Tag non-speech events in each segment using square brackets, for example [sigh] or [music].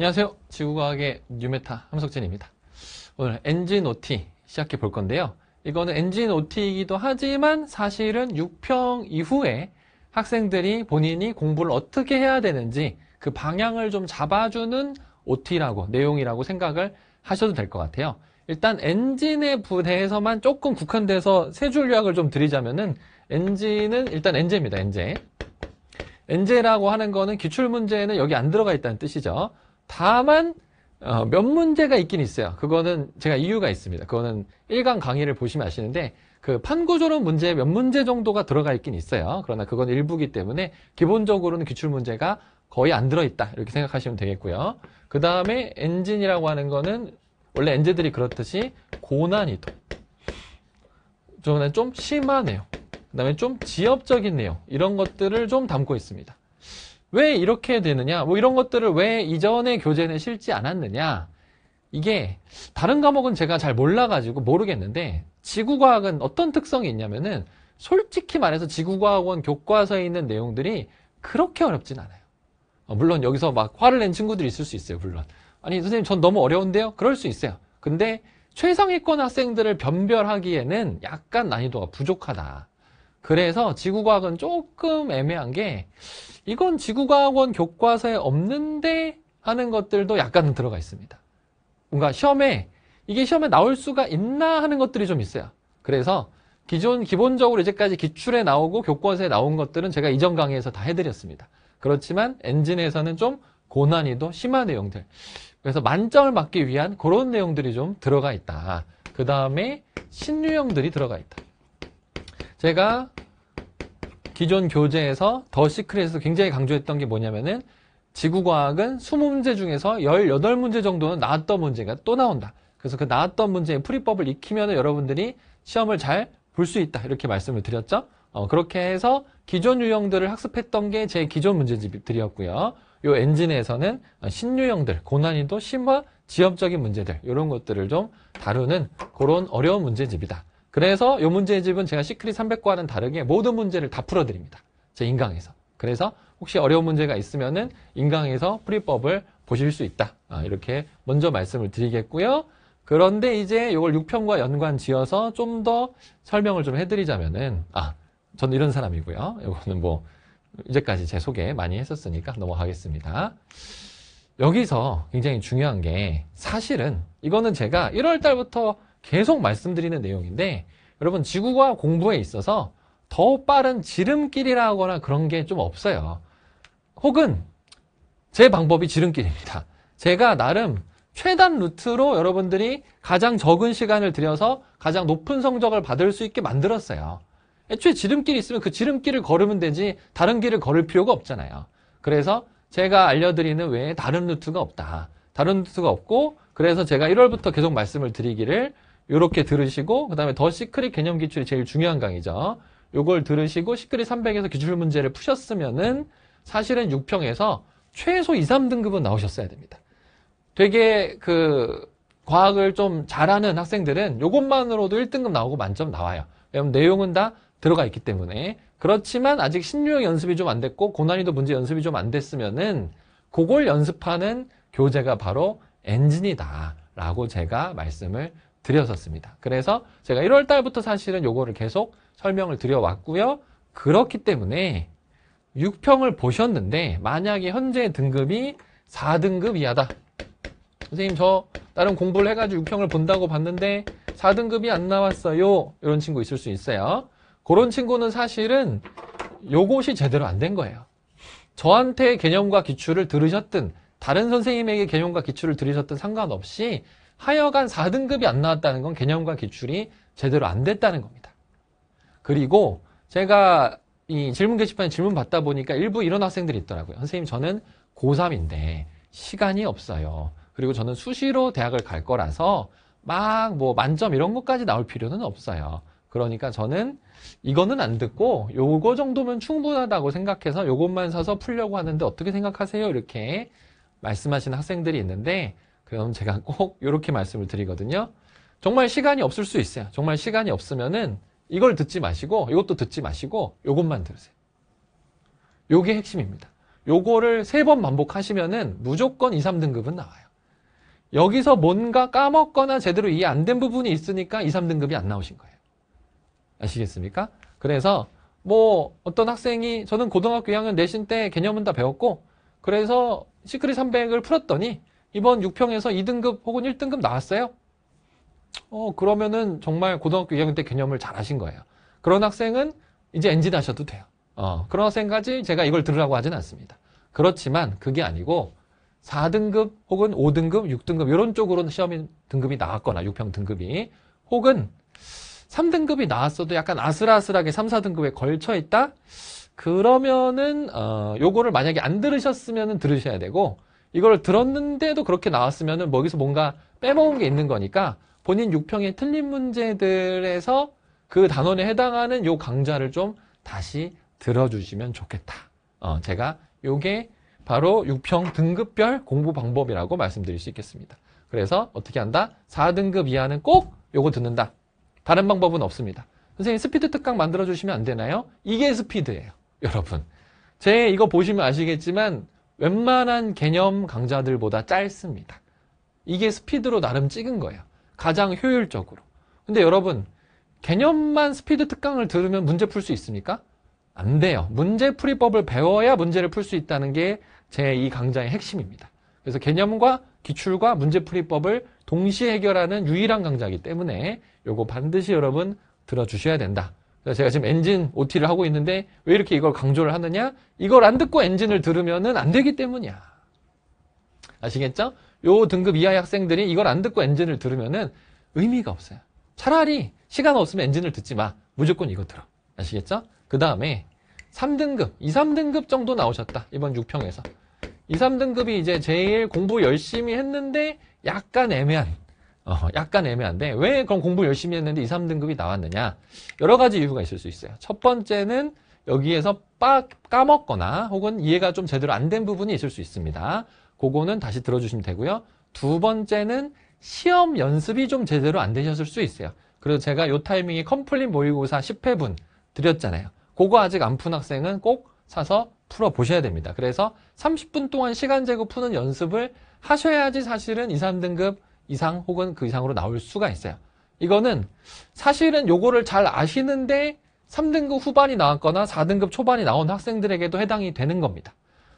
안녕하세요. 지구과학의 뉴메타 함석진입니다. 오늘 엔진 OT 시작해 볼 건데요. 이거는 엔진 OT이기도 하지만 사실은 6평 이후에 학생들이 본인이 공부를 어떻게 해야 되는지 그 방향을 좀 잡아주는 OT라고 내용이라고 생각을 하셔도 될 것 같아요. 일단 엔진에 대해서만 조금 국한돼서 세 줄 요약을 좀 드리자면은 엔진은 일단 엔제입니다. 엔제. 엔제라고 하는 거는 기출 문제에는 여기 안 들어가 있다는 뜻이죠. 다만 어, 몇 문제가 있긴 있어요. 그거는 제가 이유가 있습니다. 그거는 1강 강의를 보시면 아시는데 그 판구조론 문제 몇 문제 정도가 들어가 있긴 있어요. 그러나 그건 일부기 때문에 기본적으로는 기출 문제가 거의 안 들어있다 이렇게 생각하시면 되겠고요. 그 다음에 엔진이라고 하는 거는 원래 엔진들이 그렇듯이 고난이도 저는 좀심하네요그 다음에 좀 지엽적인 내용 이런 것들을 좀 담고 있습니다. 왜 이렇게 되느냐 뭐 이런 것들을 왜 이전의 교재는 실지 않았느냐 이게 다른 과목은 제가 잘 몰라가지고 모르겠는데 지구과학은 어떤 특성이 있냐면은 솔직히 말해서 지구과학원 교과서에 있는 내용들이 그렇게 어렵진 않아요 어, 물론 여기서 막 화를 낸 친구들이 있을 수 있어요 물론 아니 선생님 전 너무 어려운데요 그럴 수 있어요 근데 최상위권 학생들을 변별하기에는 약간 난이도가 부족하다 그래서 지구과학은 조금 애매한 게 이건 지구과학원 교과서에 없는데 하는 것들도 약간은 들어가 있습니다. 뭔가 시험에 이게 시험에 나올 수가 있나 하는 것들이 좀 있어요. 그래서 기존 기본적으로 이제까지 기출에 나오고 교과서에 나온 것들은 제가 이전 강의에서 다 해드렸습니다. 그렇지만 엔진에서는 좀 고난이도 심한 내용들 그래서 만점을 맞기 위한 그런 내용들이 좀 들어가 있다. 그 다음에 신유형들이 들어가 있다. 제가 기존 교재에서 더 시크릿에서 굉장히 강조했던 게 뭐냐면은 지구과학은 20문제 중에서 18문제 정도는 나왔던 문제가 또 나온다. 그래서 그 나왔던 문제의 풀이법을 익히면 여러분들이 시험을 잘 볼 수 있다. 이렇게 말씀을 드렸죠. 어, 그렇게 해서 기존 유형들을 학습했던 게 제 기존 문제집들이었고요. 요 엔진에서는 신유형들, 고난이도, 심화, 지엽적인 문제들 이런 것들을 좀 다루는 그런 어려운 문제집이다. 그래서 이 문제집은 의 제가 시크릿 300과는 다르게 모든 문제를 다 풀어드립니다. 제 인강에서. 그래서 혹시 어려운 문제가 있으면은 인강에서 풀이법을 보실 수 있다. 아, 이렇게 먼저 말씀을 드리겠고요. 그런데 이제 이걸 6편과 연관 지어서 좀 더 설명을 좀 해드리자면은 아, 저는 이런 사람이고요. 이거는 뭐 이제까지 제 소개 많이 했었으니까 넘어가겠습니다. 여기서 굉장히 중요한 게 사실은 이거는 제가 1월 달부터 계속 말씀드리는 내용인데 여러분 지구과 공부에 있어서 더 빠른 지름길이라거나 그런 게 좀 없어요. 혹은 제 방법이 지름길입니다. 제가 나름 최단 루트로 여러분들이 가장 적은 시간을 들여서 가장 높은 성적을 받을 수 있게 만들었어요. 애초에 지름길이 있으면 그 지름길을 걸으면 되지 다른 길을 걸을 필요가 없잖아요. 그래서 제가 알려드리는 외에 다른 루트가 없다. 다른 루트가 없고 그래서 제가 1월부터 계속 말씀을 드리기를 이렇게 들으시고 그 다음에 더 시크릿 개념 기출이 제일 중요한 강의죠. 요걸 들으시고 시크릿 300에서 기출 문제를 푸셨으면은 사실은 6평에서 최소 2, 3등급은 나오셨어야 됩니다. 되게 그 과학을 좀 잘하는 학생들은 요것만으로도 1등급 나오고 만점 나와요. 왜냐면 내용은 다 들어가 있기 때문에 그렇지만 아직 신유형 연습이 좀 안 됐고 고난이도 문제 연습이 좀 안 됐으면은 그걸 연습하는 교재가 바로 엔진이다 라고 제가 말씀을 드렸었습니다. 그래서 제가 1월 달부터 사실은 요거를 계속 설명을 드려왔고요. 그렇기 때문에 6평을 보셨는데 만약에 현재 등급이 4등급 이하다. 선생님 저 다른 공부를 해가지고 6평을 본다고 봤는데 4등급이 안 나왔어요. 이런 친구 있을 수 있어요. 그런 친구는 사실은 요것이 제대로 안 된 거예요. 저한테 개념과 기출을 들으셨든 다른 선생님에게 개념과 기출을 들으셨든 상관없이 하여간 4등급이 안 나왔다는 건 개념과 기출이 제대로 안 됐다는 겁니다. 그리고 제가 이 질문 게시판에 질문 받다 보니까 일부 이런 학생들이 있더라고요. 선생님 저는 고3인데 시간이 없어요. 그리고 저는 수시로 대학을 갈 거라서 막 뭐 만점 이런 것까지 나올 필요는 없어요. 그러니까 저는 이거는 안 듣고 요거 정도면 충분하다고 생각해서 요것만 사서 풀려고 하는데 어떻게 생각하세요? 이렇게 말씀하시는 학생들이 있는데 그럼 제가 [laughs] 꼭 이렇게 말씀을 드리거든요. 정말 시간이 없을 수 있어요. 정말 시간이 없으면은 이걸 듣지 마시고 이것도 듣지 마시고 이것만 들으세요. 요게 핵심입니다. 요거를 세 번 반복하시면은 무조건 2, 3등급은 나와요. 여기서 뭔가 까먹거나 제대로 이해 안 된 부분이 있으니까 2, 3등급이 안 나오신 거예요. 아시겠습니까? 그래서 뭐 어떤 학생이 저는 고등학교 2학년 내신 때 개념은 다 배웠고 그래서 시크릿 300을 풀었더니 이번 6평에서 2등급 혹은 1등급 나왔어요? 어, 그러면은 정말 고등학교 2학년 때 개념을 잘 하신 거예요. 그런 학생은 이제 엔진 하셔도 돼요. 어, 그런 학생까지 제가 이걸 들으라고 하진 않습니다. 그렇지만 그게 아니고 4등급 혹은 5등급, 6등급 이런 쪽으로 시험 등급이 나왔거나 6평 등급이 혹은 3등급이 나왔어도 약간 아슬아슬하게 3, 4등급에 걸쳐 있다? 그러면은 어, 요거를 만약에 안들으셨으면 들으셔야 되고 이걸 들었는데도 그렇게 나왔으면은 거기서 뭔가 빼먹은 게 있는 거니까 본인 6평의 틀린 문제들에서 그 단원에 해당하는 요 강좌를 좀 다시 들어주시면 좋겠다. 어, 제가 요게 바로 6평 등급별 공부 방법이라고 말씀드릴 수 있겠습니다. 그래서 어떻게 한다? 4등급 이하는 꼭 요거 듣는다. 다른 방법은 없습니다. 선생님 스피드 특강 만들어주시면 안 되나요? 이게 스피드예요. 여러분. 제 이거 보시면 아시겠지만 웬만한 개념 강좌들보다 짧습니다. 이게 스피드로 나름 찍은 거예요. 가장 효율적으로. 근데 여러분 개념만 스피드 특강을 들으면 문제 풀 수 있습니까? 안 돼요. 문제 풀이법을 배워야 문제를 풀 수 있다는 게 제 이 강좌의 핵심입니다. 그래서 개념과 기출과 문제 풀이법을 동시에 해결하는 유일한 강좌이기 때문에 요거 반드시 여러분 들어주셔야 된다. 제가 지금 엔진 OT를 하고 있는데 왜 이렇게 이걸 강조를 하느냐? 이걸 안 듣고 엔진을 들으면안 되기 때문이야. 아시겠죠? 요 등급 이하의 학생들이 이걸 안 듣고 엔진을 들으면 의미가 없어요. 차라리 시간 없으면 엔진을 듣지 마. 무조건 이거 들어. 아시겠죠? 그 다음에 3등급, 2, 3등급 정도 나오셨다. 이번 6평에서. 2, 3등급이 이제 제일 공부 열심히 했는데 약간 애매한 어, 약간 애매한데 왜 그럼 공부 열심히 했는데 2, 3등급이 나왔느냐 여러 가지 이유가 있을 수 있어요 첫 번째는 여기에서 빡 까먹거나 혹은 이해가 좀 제대로 안 된 부분이 있을 수 있습니다 그거는 다시 들어주시면 되고요 두 번째는 시험 연습이 좀 제대로 안 되셨을 수 있어요 그래서 제가 요 타이밍에 컴플린 모의고사 10회분 드렸잖아요 그거 아직 안 푼 학생은 꼭 사서 풀어보셔야 됩니다 그래서 30분 동안 시간 재고 푸는 연습을 하셔야지 사실은 2, 3등급 이상 혹은 그 이상으로 나올 수가 있어요. 이거는 사실은 요거를 잘 아시는데 3등급 후반이 나왔거나 4등급 초반이 나온 학생들에게도 해당이 되는 겁니다.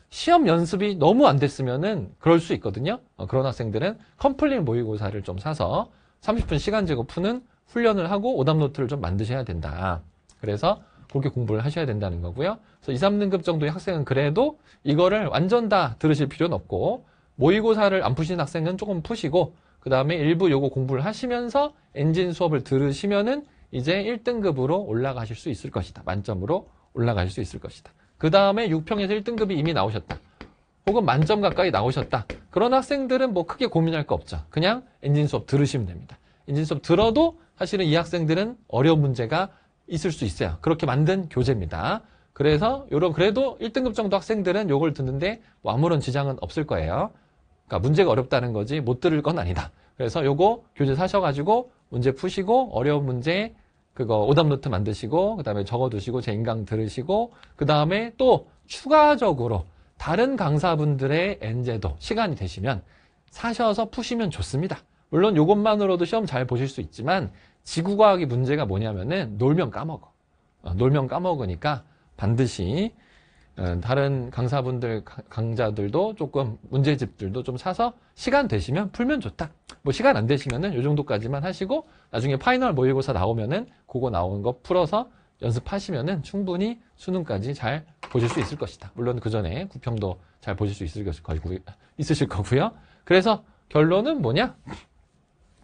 시험 연습이 너무 안 됐으면은 그럴 수 있거든요. 어, 그런 학생들은 컴플린 모의고사를 좀 사서 30분 시간 제고 푸는 훈련을 하고 오답 노트를 좀 만드셔야 된다. 그래서 그렇게 공부를 하셔야 된다는 거고요. 그래서 2, 3등급 정도의 학생은 그래도 이거를 완전 다 들으실 필요는 없고 모의고사를 안 푸시는 학생은 조금 푸시고 그 다음에 일부 요거 공부를 하시면서 엔진 수업을 들으시면은 이제 1등급으로 올라가실 수 있을 것이다. 만점으로 올라가실수 있을 것이다. 그 다음에 6평에서 1등급이 이미 나오셨다. 혹은 만점 가까이 나오셨다. 그런 학생들은 뭐 크게 고민할 거 없죠. 그냥 엔진 수업 들으시면 됩니다. 엔진 수업 들어도 사실은 이 학생들은 어려운 문제가 있을 수 있어요. 그렇게 만든 교재입니다. 그래서 요런 그래도 1등급 정도 학생들은 요걸 듣는데 뭐 아무런 지장은 없을 거예요. 그러니까 문제가 어렵다는 거지 못 들을 건 아니다. 그래서 요거 교재 사셔가지고 문제 푸시고 어려운 문제 그거 오답 노트 만드시고 그 다음에 적어두시고 제 인강 들으시고 그 다음에 또 추가적으로 다른 강사분들의 엔제도 시간이 되시면 사셔서 푸시면 좋습니다. 물론 요것만으로도 시험 잘 보실 수 있지만 지구과학이 문제가 뭐냐면은 놀면 까먹어. 어, 놀면 까먹으니까 반드시 어, 다른 강사분들 강자들도 조금 문제집들도 좀 사서 시간 되시면 풀면 좋다 뭐 시간 안 되시면은 요 정도까지만 하시고 나중에 파이널 모의고사 나오면은 그거 나오는 거 풀어서 연습하시면은 충분히 수능까지 잘 보실 수 있을 것이다 물론 그 전에 구평도 잘 보실 수 있을 것일 고 있으실 거고요 그래서 결론은 뭐냐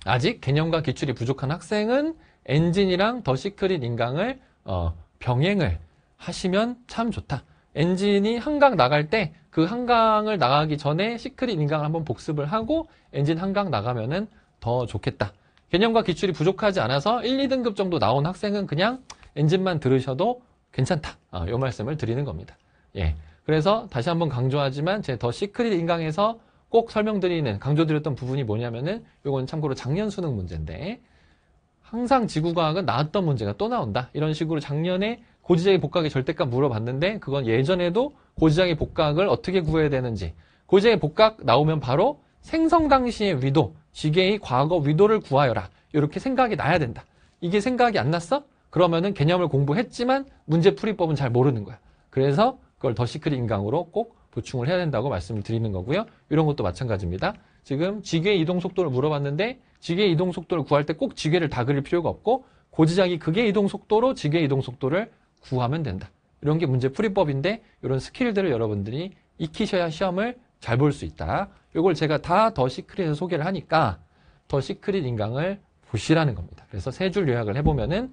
아직 개념과 기출이 부족한 학생은 엔진이랑 더 시크릿 인강을 어, 병행을 하시면 참 좋다 엔진이 한강 나갈 때 그 한강을 나가기 전에 시크릿 인강을 한번 복습을 하고 엔진 한강 나가면은 더 좋겠다. 개념과 기출이 부족하지 않아서 1, 2등급 정도 나온 학생은 그냥 엔진만 들으셔도 괜찮다. 아, 요 말씀을 드리는 겁니다. 예. 그래서 다시 한번 강조하지만 제 더 시크릿 인강에서 꼭 설명드리는 강조드렸던 부분이 뭐냐면은 이건 참고로 작년 수능 문제인데 항상 지구과학은 나왔던 문제가 또 나온다 이런 식으로 작년에 고지자의 복각의 절대값 물어봤는데 그건 예전에도 고지장의 복각을 어떻게 구해야 되는지 고지자의 복각 나오면 바로 생성강시의 위도, 지게의 과거 위도를 구하여라 이렇게 생각이 나야 된다. 이게 생각이 안 났어? 그러면은 개념을 공부했지만 문제 풀이법은 잘 모르는 거야. 그래서 그걸 더 시크릿 인강으로 꼭 보충을 해야 된다고 말씀을 드리는 거고요. 이런 것도 마찬가지입니다. 지금 지게 이동 속도를 물어봤는데 지게 이동 속도를 구할 때 꼭 지게를 다 그릴 필요가 없고 고지장이 그게 이동 속도로 지게 이동 속도를 구하면 된다. 이런 게 문제 풀이법인데 이런 스킬들을 여러분들이 익히셔야 시험을 잘 볼 수 있다. 이걸 제가 다 더 시크릿에서 소개를 하니까 더 시크릿 인강을 보시라는 겁니다. 그래서 세 줄 요약을 해보면은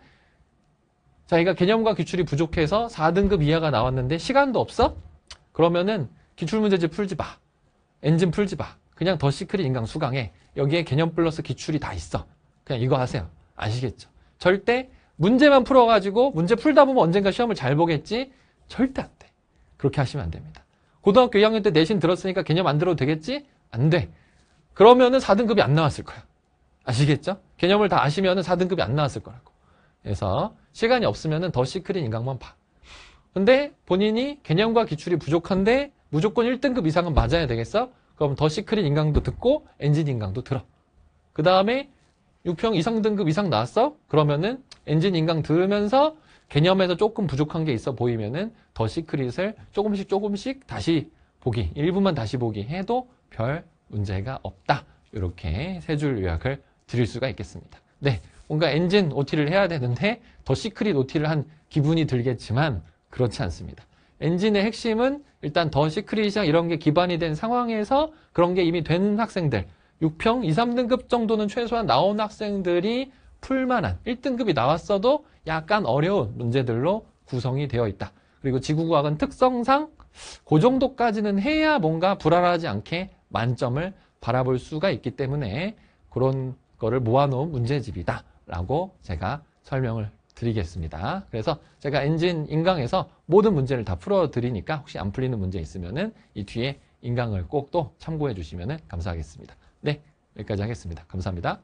자기가 개념과 기출이 부족해서 4등급 이하가 나왔는데 시간도 없어? 그러면은 기출문제집 풀지 마. 엔진 풀지 마. 그냥 더 시크릿 인강 수강해. 여기에 개념 플러스 기출이 다 있어. 그냥 이거 하세요. 아시겠죠? 절대 문제만 풀어가지고 문제 풀다 보면 언젠가 시험을 잘 보겠지? 절대 안 돼. 그렇게 하시면 안 됩니다. 고등학교 2학년 때 내신 들었으니까 개념 안 들어도 되겠지? 안 돼. 그러면은 4등급이 안 나왔을 거야. 아시겠죠? 개념을 다 아시면은 4등급이 안 나왔을 거라고. 그래서 시간이 없으면은 더 시크릿 인강만 봐. 근데 본인이 개념과 기출이 부족한데 무조건 1등급 이상은 맞아야 되겠어? 그럼 더 시크릿 인강도 듣고 엔진 인강도 들어. 그 다음에 6평 이상 등급 이상 나왔어? 그러면은 엔진 인강 들으면서 개념에서 조금 부족한 게 있어 보이면은 더 시크릿을 조금씩 조금씩 다시 보기, 일부만 다시 보기 해도 별 문제가 없다. 이렇게 세 줄 요약을 드릴 수가 있겠습니다. 네, 뭔가 엔진 OT를 해야 되는데 더 시크릿 OT를 한 기분이 들겠지만 그렇지 않습니다. 엔진의 핵심은 일단 더 시크릿이랑 이런 게 기반이 된 상황에서 그런 게 이미 된 학생들 6평 2, 3등급 정도는 최소한 나온 학생들이 풀만한 1등급이 나왔어도 약간 어려운 문제들로 구성이 되어 있다. 그리고 지구과학은 특성상 그 정도까지는 해야 뭔가 불안하지 않게 만점을 바라볼 수가 있기 때문에 그런 거를 모아놓은 문제집이다 라고 제가 설명을 드리겠습니다. 그래서 제가 엔진 인강에서 모든 문제를 다 풀어드리니까 혹시 안 풀리는 문제 있으면은 이 뒤에 인강을 꼭 또 참고해 주시면 감사하겠습니다. 네, 여기까지 하겠습니다. 감사합니다.